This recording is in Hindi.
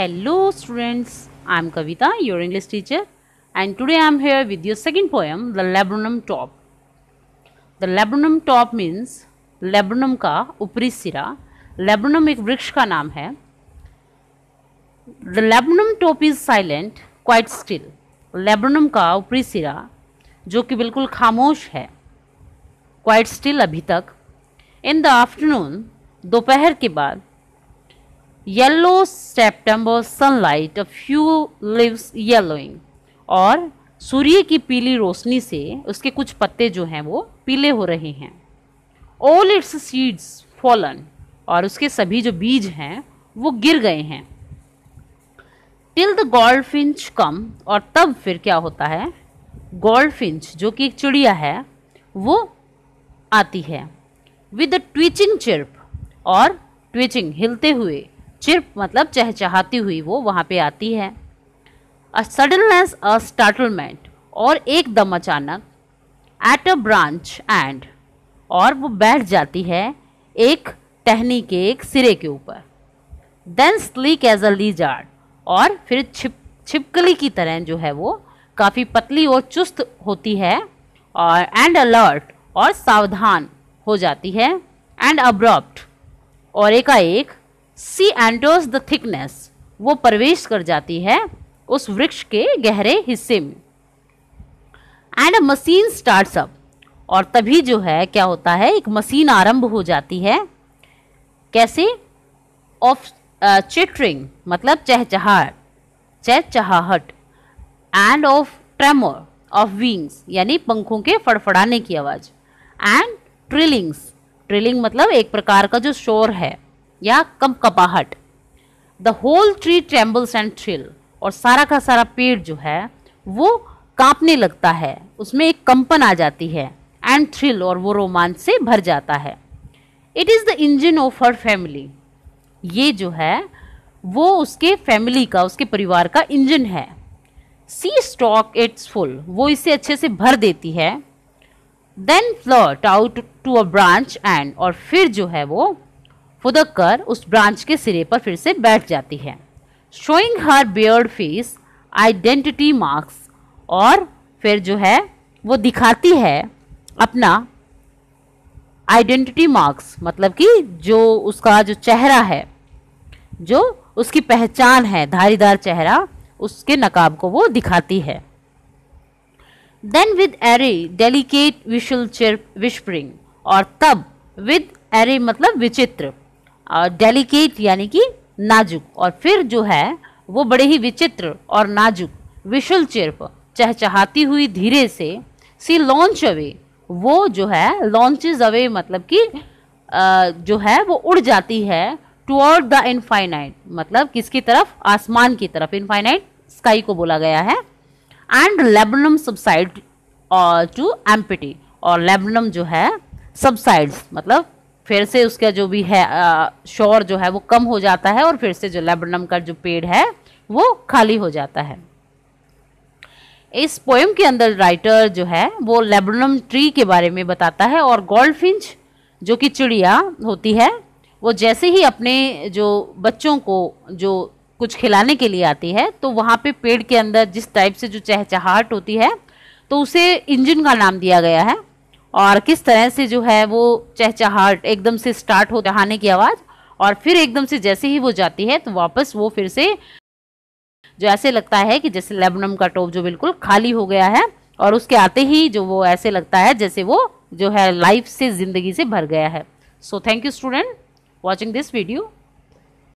Hello students, I am Kavita, your English teacher and today I am here with your second poem, The Laburnum Top. The Laburnum Top means laburnum का ऊपरी सिरा लेबनम एक वृक्ष का नाम है the laburnum top is silent quite still laburnum का ऊपरी सिरा जो कि बिल्कुल खामोश है क्वाइट स्टिल अभी तक इन द आफ्टरनून दोपहर के बाद yellow September sunlight few leaves yellowing और सूर्य की पीली रोशनी से उसके कुछ पत्ते जो हैं वो पीले हो रहे हैं ऑल इट्स सीड्स फॉलन और उसके सभी जो बीज हैं वो गिर गए हैं टिल द गोल्डफिंच कम और तब फिर क्या होता है गोल्डफिंच जो कि एक चिड़िया है वो आती है विद द ट्विचिंग चिर्प और ट्विचिंग हिलते हुए चिर मतलब चहचहाती हुई वो वहाँ पे आती है अ सडननेस अ स्टार्टलमेंट और एकदम अचानक एट अ ब्रांच एंड और वो बैठ जाती है एक टहनी के एक सिरे के ऊपर then sleek as a lizard और फिर छिप छिपकली की तरह जो है वो काफ़ी पतली और चुस्त होती है और एंड अलर्ट और सावधान हो जाती है एंड अब्रॉप्ट और एकाएक सी एंटर्स द थिकनेस वो प्रवेश कर जाती है उस वृक्ष के गहरे हिस्से में and a machine starts up और तभी जो है क्या होता है एक मशीन आरंभ हो जाती है कैसे ऑफ चिटरिंग uh, मतलब चहचहाट चहचहाहट and of tremor of wings यानी पंखों के फड़फड़ाने की आवाज़ एंड ट्रिलिंग्स ट्रिलिंग मतलब एक प्रकार का जो शोर है या कपाहट the whole tree trembles and thrill और सारा का सारा पेड़ जो है वो कांपने लगता है उसमें एक कंपन आ जाती है एंड थ्रिल और वो रोमांच से भर जाता है it is the engine of her family ये जो है वो उसके फैमिली का उसके परिवार का इंजन है सी स्टॉक इट्स फुल वो इसे अच्छे से भर देती है then flirt out to a branch and और फिर जो है वो फुदक कर उस ब्रांच के सिरे पर फिर से बैठ जाती है showing her beard face identity marks और फिर जो है वो दिखाती है अपना आइडेंटिटी मार्क्स मतलब कि जो उसका जो चेहरा है जो उसकी पहचान है धारीदार चेहरा उसके नकाब को वो दिखाती है then with a delicate whistle chirr whispering और तब विद एरे मतलब विचित्र डेलिकेट यानी कि नाजुक और फिर जो है वो बड़े ही विचित्र और नाजुक विशुल चिर्प चहचहाती हुई धीरे से सी लॉन्च अवे वो जो है लॉन्चेज अवे मतलब कि जो है वो उड़ जाती है टुअर्ड द इनफाइनाइट मतलब किसकी तरफ आसमान की तरफ इनफाइनाइट स्काई को बोला गया है and laburnum subside to empty और लेबनम जो है सबसाइड्स मतलब फिर से उसका जो भी है शोर जो है वो कम हो जाता है और फिर से जो लेबनम का जो पेड़ है वो खाली हो जाता है इस पोएम के अंदर राइटर जो है वो लेबनम ट्री के बारे में बताता है और गोल्डफिंच जो कि चिड़िया होती है वो जैसे ही अपने जो बच्चों को जो कुछ खिलाने के लिए आती है तो वहाँ पे पेड़ के अंदर जिस टाइप से जो चहचहाट होती है तो उसे इंजन का नाम दिया गया है और किस तरह से जो है वो चहचहाट एकदम से स्टार्ट हो चहाने की आवाज़ और फिर एकदम से जैसे ही वो जाती है तो वापस वो फिर से जो ऐसे लगता है कि जैसे लेबनम का टॉप जो बिल्कुल खाली हो गया है और उसके आते ही जो वो ऐसे लगता है जैसे वो जो है लाइफ से ज़िंदगी से भर गया है so thank you student watching this video